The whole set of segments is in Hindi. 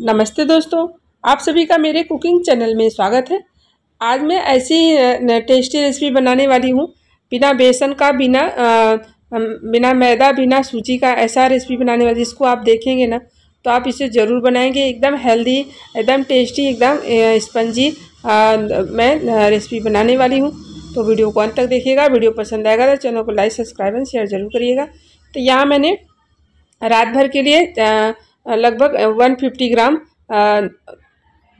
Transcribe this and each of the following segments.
नमस्ते दोस्तों आप सभी का मेरे कुकिंग चैनल में स्वागत है आज मैं ऐसी टेस्टी रेसिपी बनाने वाली हूँ बिना बेसन का बिना आ, बिना मैदा बिना सूजी का ऐसा रेसिपी बनाने वाली जिसको आप देखेंगे ना तो आप इसे ज़रूर बनाएंगे एकदम हेल्दी एकदम टेस्टी एकदम स्पंजी मैं रेसिपी बनाने वाली हूँ तो वीडियो को अंत तक देखिएगा वीडियो पसंद आएगा तो चैनल को लाइक सब्सक्राइब एंड शेयर ज़रूर करिएगा तो यहाँ मैंने रात भर के लिए लगभग 150 ग्राम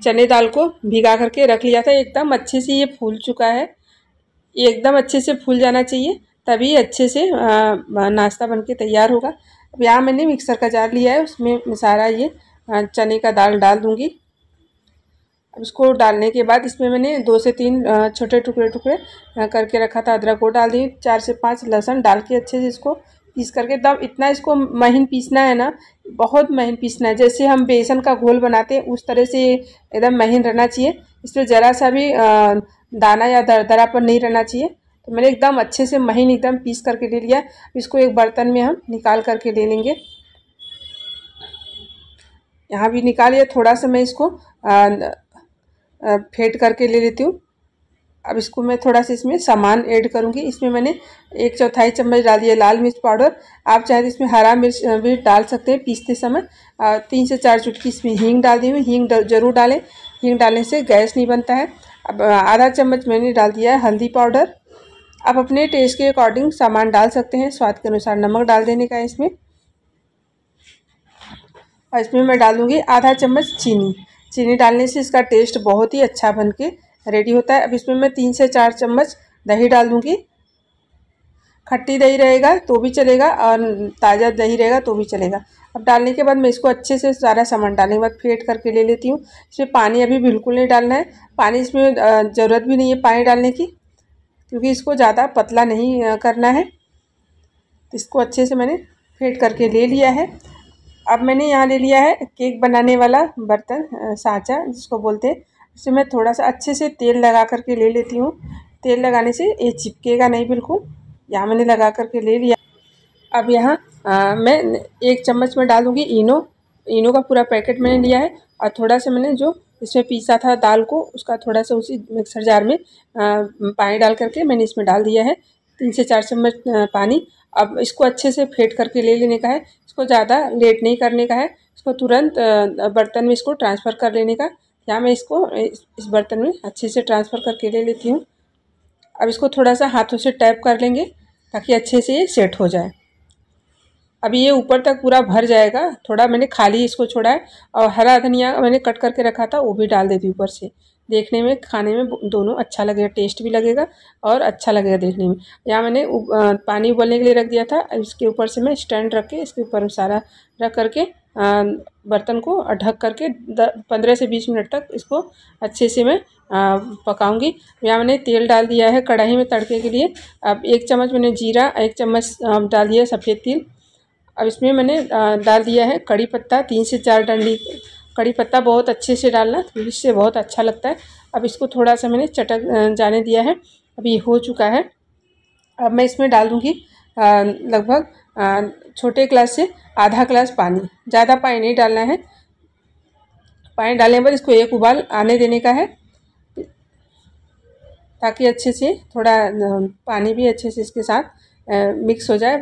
चने दाल को भिगा करके रख लिया था एकदम अच्छे से ये फूल चुका है एकदम अच्छे से फूल जाना चाहिए तभी अच्छे से नाश्ता बनके तैयार होगा अब यहाँ मैंने मिक्सर का जार लिया है उसमें सारा ये चने का दाल डाल दूँगी अब इसको डालने के बाद इसमें मैंने दो से तीन छोटे टुकड़े टुकड़े करके रखा था अदरक को डाल दी चार से पाँच लहसुन डाल के अच्छे से इसको पीस करके तब इतना इसको महीन पीसना है ना बहुत महीन पीसना है जैसे हम बेसन का घोल बनाते हैं उस तरह से एकदम महीन रहना चाहिए इस पर ज़रा सा भी दाना या दरदरा पर नहीं रहना चाहिए तो मैंने एकदम अच्छे से महीन एकदम पीस करके ले लिया इसको एक बर्तन में हम निकाल करके ले लेंगे यहाँ भी निकालिए थोड़ा सा मैं इसको फेंट करके ले लेती हूँ अब इसको मैं थोड़ा सा इसमें सामान ऐड करूँगी इसमें मैंने एक चौथाई चम्मच डाल दिया लाल मिर्च पाउडर आप चाहे तो इसमें हरा मिर्च भी डाल सकते हैं पीसते समय तीन से चार चुटकी इसमें हींग डाल दी हुई हींग जरूर डालें हींग डालने से गैस नहीं बनता है अब आधा चम्मच मैंने डाल दिया है हल्दी पाउडर आप अपने टेस्ट के अकॉर्डिंग सामान डाल सकते हैं स्वाद के अनुसार नमक डाल देने का है इसमें और इसमें मैं डालूँगी आधा चम्मच चीनी चीनी डालने से इसका टेस्ट बहुत ही अच्छा बन के रेडी होता है अब इसमें मैं तीन से चार चम्मच दही डाल दूँगी खट्टी दही रहेगा तो भी चलेगा और ताज़ा दही रहेगा तो भी चलेगा अब डालने के बाद मैं इसको अच्छे से सारा सामान डालने के बाद फेंट करके ले लेती हूँ इसमें पानी अभी बिल्कुल नहीं डालना है पानी इसमें ज़रूरत भी नहीं है पानी डालने की क्योंकि इसको ज़्यादा पतला नहीं करना है तो इसको अच्छे से मैंने फेंट करके ले लिया है अब मैंने यहाँ ले लिया है केक बनाने वाला बर्तन साँचा जिसको बोलते हैं इसे मैं थोड़ा सा अच्छे से तेल लगा करके ले लेती हूँ तेल लगाने से ये चिपकेगा नहीं बिल्कुल यहाँ मैंने लगा करके ले लिया अब यहाँ मैं एक चम्मच में डालूँगी इनो इनो का पूरा पैकेट मैंने लिया है और थोड़ा सा मैंने जो इसमें पीसा था दाल को उसका थोड़ा सा उसी मिक्सर जार में पानी डाल करके मैंने इसमें डाल दिया है तीन से चार चम्मच पानी अब इसको अच्छे से फेंट करके ले लेने का है इसको ज़्यादा लेट नहीं करने का है इसको तुरंत बर्तन में इसको ट्रांसफ़र कर लेने का यहाँ मैं इसको इस बर्तन में अच्छे से ट्रांसफ़र करके ले लेती हूँ अब इसको थोड़ा सा हाथों से टैप कर लेंगे ताकि अच्छे से ये सेट हो जाए अभी ये ऊपर तक पूरा भर जाएगा थोड़ा मैंने खाली इसको छोड़ा है और हरा धनिया मैंने कट करके रखा था वो भी डाल देती ऊपर से देखने में खाने में दोनों अच्छा लगेगा टेस्ट भी लगेगा और अच्छा लगेगा देखने में यहाँ मैंने पानी उबलने के लिए रख दिया था इसके ऊपर से मैं स्टैंड रख के इसके ऊपर सारा रख करके बर्तन को ढक करके पंद्रह से बीस मिनट तक इसको अच्छे से मैं पकाऊंगी यहाँ मैंने तेल डाल दिया है कढ़ाई में तड़के के लिए अब एक चम्मच मैंने जीरा एक चम्मच डाल दिया सफ़ेद तिल अब इसमें मैंने डाल दिया है कड़ी पत्ता तीन से चार डंडी कड़ी पत्ता बहुत अच्छे से डालना इससे बहुत अच्छा लगता है अब इसको थोड़ा सा मैंने चटक जाने दिया है अब ये हो चुका है अब मैं इसमें डाल दूँगी लगभग छोटे क्लास से आधा क्लास पानी ज़्यादा पानी नहीं डालना है पानी डालने पर इसको एक उबाल आने देने का है ताकि अच्छे से थोड़ा पानी भी अच्छे से इसके साथ मिक्स हो जाए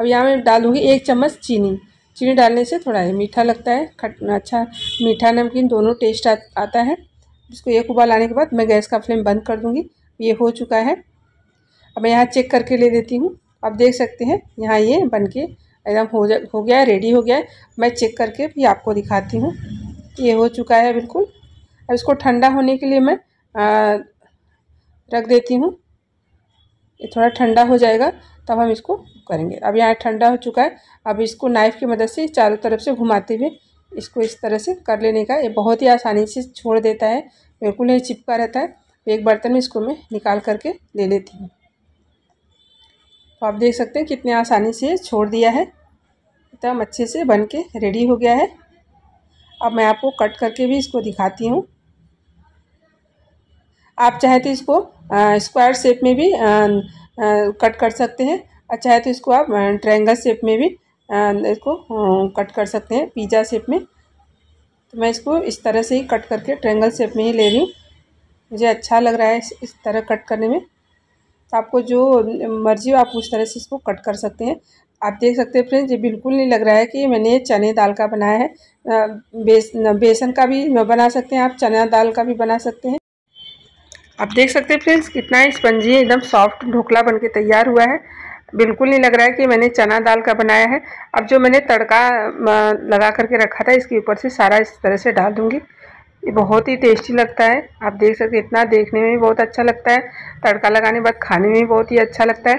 अब यहाँ मैं डालूँगी एक चम्मच चीनी चीनी डालने से थोड़ा ही मीठा लगता है खट अच्छा मीठा नमकीन दोनों टेस्ट आ, आता है इसको एक उबाल आने के बाद मैं गैस का फ्लेम बंद कर दूँगी ये हो चुका है अब मैं यहाँ चेक करके ले देती हूँ आप देख सकते हैं यहाँ ये बन के एकदम हो जा हो गया है रेडी हो गया है मैं चेक करके भी आपको दिखाती हूँ ये हो चुका है बिल्कुल अब इसको ठंडा होने के लिए मैं आ, रख देती हूँ ये थोड़ा ठंडा हो जाएगा तब हम इसको करेंगे अब यहाँ ठंडा हो चुका है अब इसको नाइफ़ की मदद से चारों तरफ से घुमाते हुए इसको इस तरह से कर लेने का ये बहुत ही आसानी से छोड़ देता है बिल्कुल नहीं चिपका रहता है एक बर्तन में इसको मैं निकाल करके ले लेती हूँ तो आप देख सकते हैं कितने आसानी से छोड़ दिया है एकदम अच्छे से बन के रेडी हो गया है अब मैं आपको कट करके भी इसको दिखाती हूँ आप चाहे तो इसको स्क्वायर शेप में भी आ, आ, कट कर सकते हैं और चाहे तो इसको आप ट्रायंगल शेप में भी आ, इसको आ, कट कर सकते हैं पिज़्ज़ा शेप में तो मैं इसको इस तरह से ही कट करके ट्रायंगल शेप में ही ले रही हूँ मुझे अच्छा लग रहा है इस, इस तरह कट करने में तो आपको जो मर्जी हो आप उस तरह से इसको कट कर सकते हैं आप देख सकते हैं फ्रेंड्स ये बिल्कुल नहीं लग रहा है कि मैंने चने दाल का बनाया है बेस बेसन का भी बना सकते हैं आप चना दाल का भी बना सकते हैं आप देख सकते हैं फ्रेंड्स कितना स्पंजी एकदम सॉफ्ट ढोकला बन के तैयार हुआ है बिल्कुल नहीं लग रहा है कि मैंने चना दाल का बनाया है अब जो मैंने तड़का लगा करके रखा था इसके ऊपर से सारा इस तरह से डाल दूँगी ये बहुत ही टेस्टी लगता है आप देख सकते हैं इतना देखने में भी बहुत अच्छा लगता है तड़का लगाने के बाद खाने में भी बहुत ही अच्छा लगता है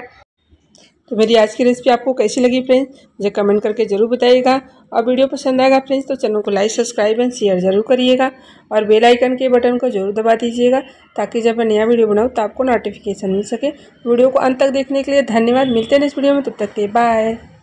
तो मेरी आज की रेसिपी आपको कैसी लगी फ्रेंड्स मुझे कमेंट करके ज़रूर बताइएगा और वीडियो पसंद आएगा फ्रेंड्स तो चैनल को लाइक सब्सक्राइब एंड शेयर जरूर करिएगा और बेल आइकन के बटन को जरूर दबा दीजिएगा ताकि जब मैं नया वीडियो बनाऊँ तो आपको नोटिफिकेशन मिल सके वीडियो को अंत तक देखने के लिए धन्यवाद मिलते हैं नेक्स्ट वीडियो में तब तक के बाय